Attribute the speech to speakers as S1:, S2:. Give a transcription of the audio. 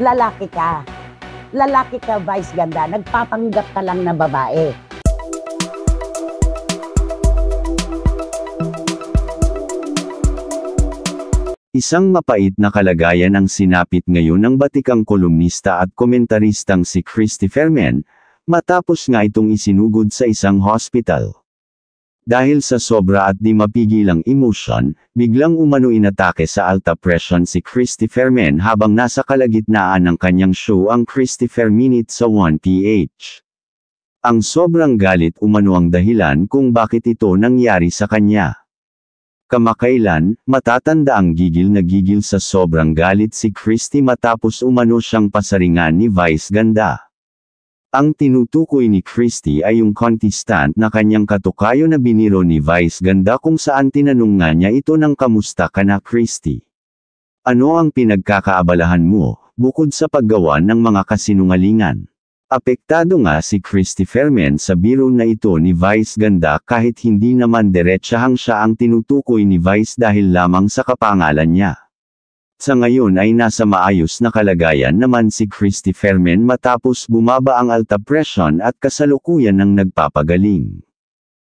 S1: lalaki ka. Lalaki ka, vice ganda. Nagpapanggap ka lang na babae. Isang mapait na kalagayan ang sinapit ngayon ng batikang kolumnista at komentaristang si Christy Fermen, matapos nga itong isinugod sa isang hospital. Dahil sa sobra at di mapigilang emotion, biglang umano inatake sa alta pression si Christy Fermin habang nasa kalagitnaan ng kanyang show ang Christy Minute sa 1PH. Ang sobrang galit umano ang dahilan kung bakit ito nangyari sa kanya. Kamakailan, matatanda ang gigil na gigil sa sobrang galit si Christy matapos umano siyang pasaringan ni Vice Ganda. Ang tinutukoy ni Christie ay yung contestant na kanyang katukayo na biniro ni Vice Ganda kung saan tinanong nga niya ito ng kamusta ka na Christie. Ano ang pinagkakaabalahan mo, bukod sa paggawa ng mga kasinungalingan? Apektado nga si Christy Fermen sa biro na ito ni Vice Ganda kahit hindi naman diretsahang siya ang tinutukoy ni Vice dahil lamang sa kapangalan niya. Sa ngayon ay nasa maayos na kalagayan naman si Christy Fermen matapos bumaba ang alta presyon at kasalukuyan ng nagpapagaling.